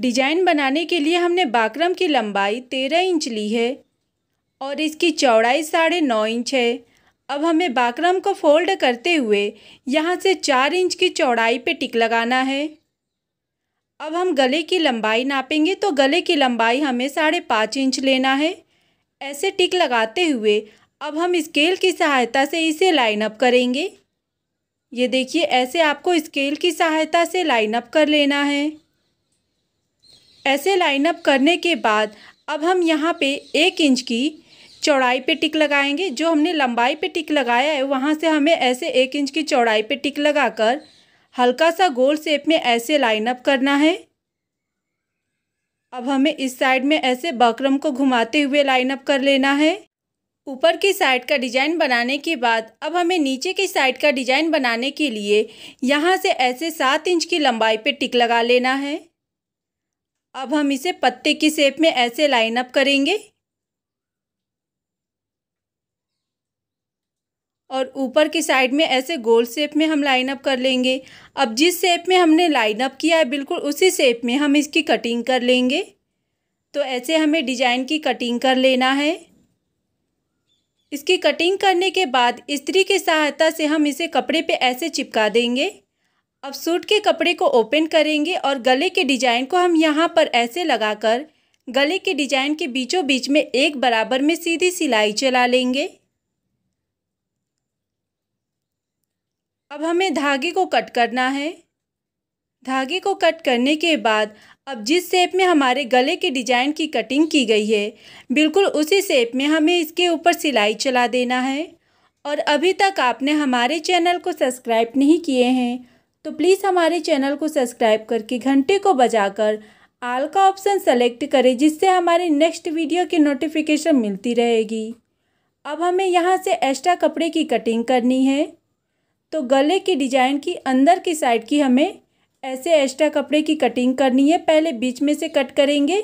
design बनाने के लिए हमने बाकरम की लंबाई तेरह इंच ली है और इसकी चौड़ाई साढ़े नौ इंच है अब हमें बाकरम को फोल्ड करते हुए यहाँ से चार इंच की चौड़ाई पे टिक लगाना है अब हम गले की लंबाई नापेंगे तो गले की लंबाई हमें साढ़े पाँच इंच लेना है ऐसे टिक लगाते हुए अब हम स्केल की सहायता से इसे लाइन अप करेंगे ये देखिए ऐसे आपको स्केल की सहायता से लाइन अप कर लेना है ऐसे लाइनअप करने के बाद अब हम यहाँ पे एक इंच की चौड़ाई पे टिक लगाएंगे जो हमने लंबाई पे टिक लगाया है वहाँ से हमें ऐसे एक इंच की चौड़ाई पे टिक लगाकर हल्का सा गोल शेप में ऐसे लाइनअप करना है अब हमें इस साइड में ऐसे बकरम को घुमाते हुए लाइनअप कर लेना है ऊपर की साइड का डिज़ाइन बनाने के बाद अब हमें नीचे की साइड का डिज़ाइन बनाने के लिए यहाँ से ऐसे सात इंच की लंबाई पे टिक लगा लेना है अब हम इसे पत्ते की शेप में ऐसे लाइन अप करेंगे और ऊपर की साइड में ऐसे गोल शेप में हम लाइन अप कर लेंगे अब जिस शेप में हमने लाइन अप किया है बिल्कुल उसी शेप में हम इसकी कटिंग कर लेंगे तो ऐसे हमें डिजाइन की कटिंग कर लेना है इसकी कटिंग करने के बाद स्त्री की सहायता से हम इसे कपड़े पे ऐसे चिपका देंगे अब सूट के कपड़े को ओपन करेंगे और गले के डिजाइन को हम यहाँ पर ऐसे लगाकर गले के डिजाइन के बीचों बीच में एक बराबर में सीधी सिलाई चला लेंगे अब हमें धागे को कट करना है धागे को कट करने के बाद अब जिस शेप में हमारे गले के डिजाइन की कटिंग की गई है बिल्कुल उसी शेप में हमें इसके ऊपर सिलाई चला देना है और अभी तक आपने हमारे चैनल को सब्सक्राइब नहीं किए हैं तो प्लीज़ हमारे चैनल को सब्सक्राइब करके घंटे को बजाकर आल का ऑप्शन सेलेक्ट करें जिससे हमारे नेक्स्ट वीडियो की नोटिफिकेशन मिलती रहेगी अब हमें यहाँ से एक्स्ट्रा कपड़े की कटिंग करनी है तो गले की डिज़ाइन की अंदर की साइड की हमें ऐसे एक्स्ट्रा कपड़े की कटिंग करनी है पहले बीच में से कट करेंगे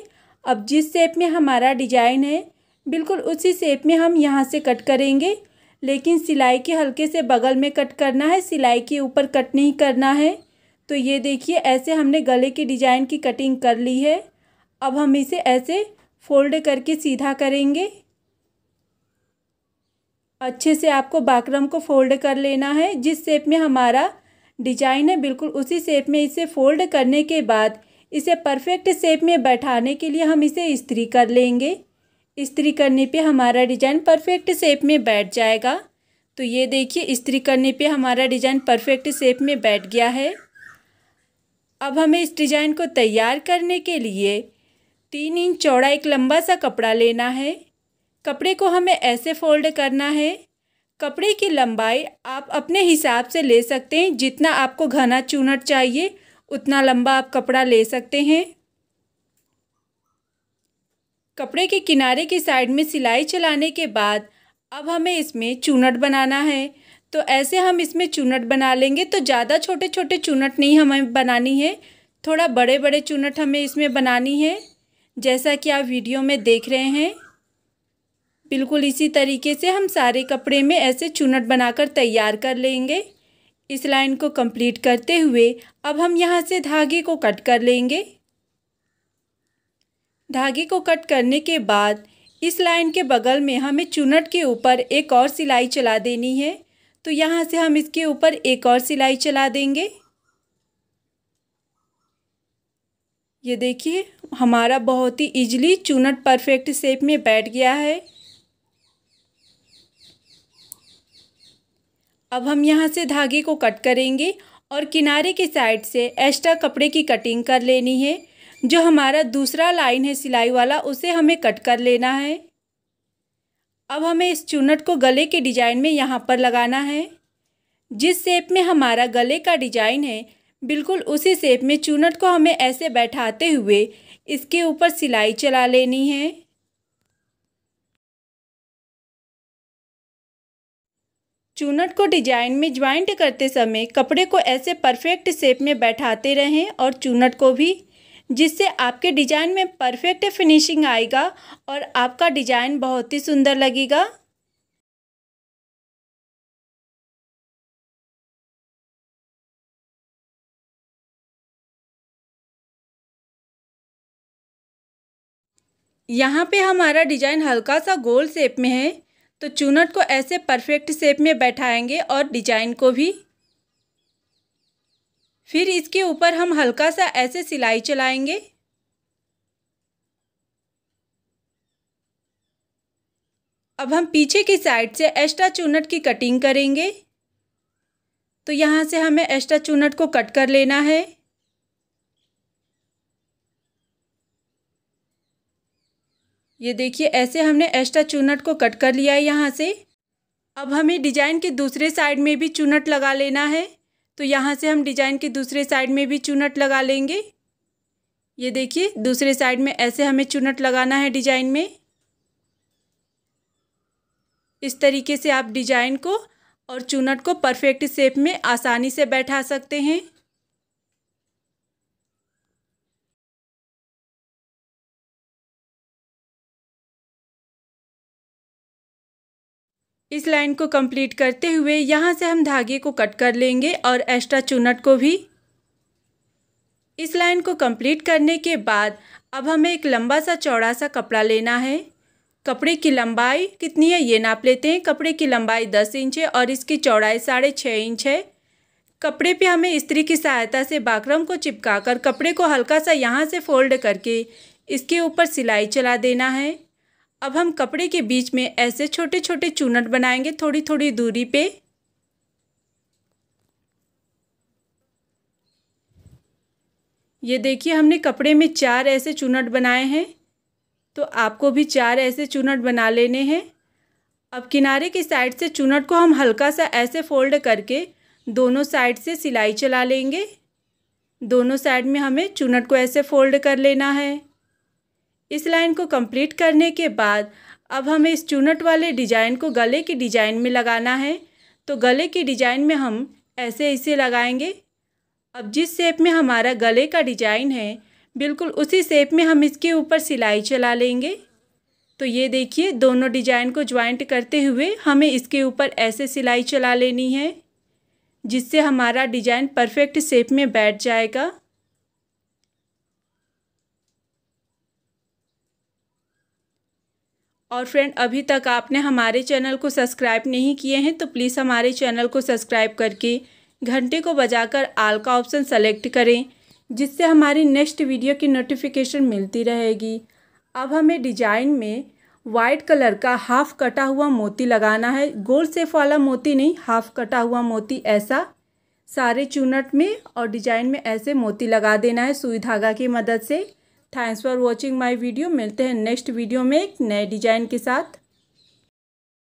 अब जिस शेप में हमारा डिजाइन है बिल्कुल उसी शेप में हम यहाँ से कट करेंगे लेकिन सिलाई के हल्के से बगल में कट करना है सिलाई के ऊपर कट नहीं करना है तो ये देखिए ऐसे हमने गले के डिज़ाइन की कटिंग कर ली है अब हम इसे ऐसे फोल्ड करके सीधा करेंगे अच्छे से आपको बाकरम को फोल्ड कर लेना है जिस शेप में हमारा डिजाइन है बिल्कुल उसी शेप में इसे फोल्ड करने के बाद इसे परफेक्ट शेप में बैठाने के लिए हम इसे इस्त्री कर लेंगे इस्त्री करने पे हमारा डिज़ाइन परफेक्ट शेप में बैठ जाएगा तो ये देखिए इस्त्री करने पे हमारा डिज़ाइन परफेक्ट शेप में बैठ गया है अब हमें इस डिज़ाइन को तैयार करने के लिए तीन इंच चौड़ा एक लंबा सा कपड़ा लेना है कपड़े को हमें ऐसे फोल्ड करना है कपड़े की लंबाई आप अपने हिसाब से ले सकते हैं जितना आपको घना चूनट चाहिए उतना लंबा आप कपड़ा ले सकते हैं कपड़े के किनारे की साइड में सिलाई चलाने के बाद अब हमें इसमें चूनट बनाना है तो ऐसे हम इसमें चूनट बना लेंगे तो ज़्यादा छोटे छोटे चूनट नहीं हमें बनानी है थोड़ा बड़े बड़े चूनट हमें इसमें बनानी है जैसा कि आप वीडियो में देख रहे हैं बिल्कुल इसी तरीके से हम सारे कपड़े में ऐसे चूनट बनाकर तैयार कर लेंगे इस लाइन को कंप्लीट करते हुए अब हम यहाँ से धागे को कट कर लेंगे धागे को कट करने के बाद इस लाइन के बगल में हमें चुनट के ऊपर एक और सिलाई चला देनी है तो यहाँ से हम इसके ऊपर एक और सिलाई चला देंगे ये देखिए हमारा बहुत ही इजीली चूनट परफेक्ट शेप में बैठ गया है अब हम यहाँ से धागे को कट करेंगे और किनारे के साइड से एक्स्ट्रा कपड़े की कटिंग कर लेनी है जो हमारा दूसरा लाइन है सिलाई वाला उसे हमें कट कर लेना है अब हमें इस चूनट को गले के डिजाइन में यहाँ पर लगाना है जिस शेप में हमारा गले का डिजाइन है बिल्कुल उसी शेप में चूनट को हमें ऐसे बैठाते हुए इसके ऊपर सिलाई चला लेनी है चूनट को डिजाइन में ज्वाइंट करते समय कपड़े को ऐसे परफेक्ट शेप में बैठाते रहें और चूनट को भी जिससे आपके डिज़ाइन में परफेक्ट फिनिशिंग आएगा और आपका डिज़ाइन बहुत ही सुंदर लगेगा यहाँ पे हमारा डिज़ाइन हल्का सा गोल शेप में है तो चूनट को ऐसे परफेक्ट शेप में बैठाएंगे और डिजाइन को भी फिर इसके ऊपर हम हल्का सा ऐसे सिलाई चलाएंगे अब हम पीछे की साइड से एक्स्ट्रा चूनट की कटिंग करेंगे तो यहाँ से हमें एक्स्ट्रा चूनट को कट कर लेना है ये देखिए ऐसे हमने एक्स्ट्रा चूनट को कट कर लिया है यहाँ से अब हमें डिजाइन के दूसरे साइड में भी चूनट लगा लेना है तो यहाँ से हम डिजाइन के दूसरे साइड में भी चुनट लगा लेंगे ये देखिए दूसरे साइड में ऐसे हमें चुनट लगाना है डिजाइन में इस तरीके से आप डिजाइन को और चुनट को परफेक्ट शेप में आसानी से बैठा सकते हैं इस लाइन को कंप्लीट करते हुए यहाँ से हम धागे को कट कर लेंगे और एक्स्ट्रा चूनट को भी इस लाइन को कंप्लीट करने के बाद अब हमें एक लंबा सा चौड़ा सा कपड़ा लेना है कपड़े की लंबाई कितनी है ये नाप लेते हैं कपड़े की लंबाई दस इंच है और इसकी चौड़ाई साढ़े छः इंच है कपड़े पे हमें स्त्री की सहायता से बाकरम को चिपकाकर कपड़े को हल्का सा यहाँ से फोल्ड करके इसके ऊपर सिलाई चला देना है अब हम कपड़े के बीच में ऐसे छोटे छोटे चूनट बनाएंगे थोड़ी थोड़ी दूरी पे ये देखिए हमने कपड़े में चार ऐसे चूनट बनाए हैं तो आपको भी चार ऐसे चूनट बना लेने हैं अब किनारे की साइड से चूनट को हम हल्का सा ऐसे फोल्ड करके दोनों साइड से सिलाई चला लेंगे दोनों साइड में हमें चूनट को ऐसे फोल्ड कर लेना है इस लाइन को कंप्लीट करने के बाद अब हमें इस चूनट वाले डिजाइन को गले के डिजाइन में लगाना है तो गले के डिजाइन में हम ऐसे ऐसे लगाएंगे अब जिस शेप में हमारा गले का डिजाइन है बिल्कुल उसी शेप में हम इसके ऊपर सिलाई चला लेंगे तो ये देखिए दोनों डिजाइन को ज्वाइंट करते हुए हमें इसके ऊपर ऐसे सिलाई चला लेनी है जिससे हमारा डिजाइन परफेक्ट शेप में बैठ जाएगा और फ्रेंड अभी तक आपने हमारे चैनल को सब्सक्राइब नहीं किए हैं तो प्लीज़ हमारे चैनल को सब्सक्राइब करके घंटे को बजाकर आल का ऑप्शन सेलेक्ट करें जिससे हमारी नेक्स्ट वीडियो की नोटिफिकेशन मिलती रहेगी अब हमें डिजाइन में वाइट कलर का हाफ़ कटा हुआ मोती लगाना है गोल सेफ वाला मोती नहीं हाफ़ कटा हुआ मोती ऐसा सारे चूनट में और डिजाइन में ऐसे मोती लगा देना है सुई धागा की मदद से thanks for watching my video मिलते हैं नेक्स्ट वीडियो में एक नए डिजाइन के साथ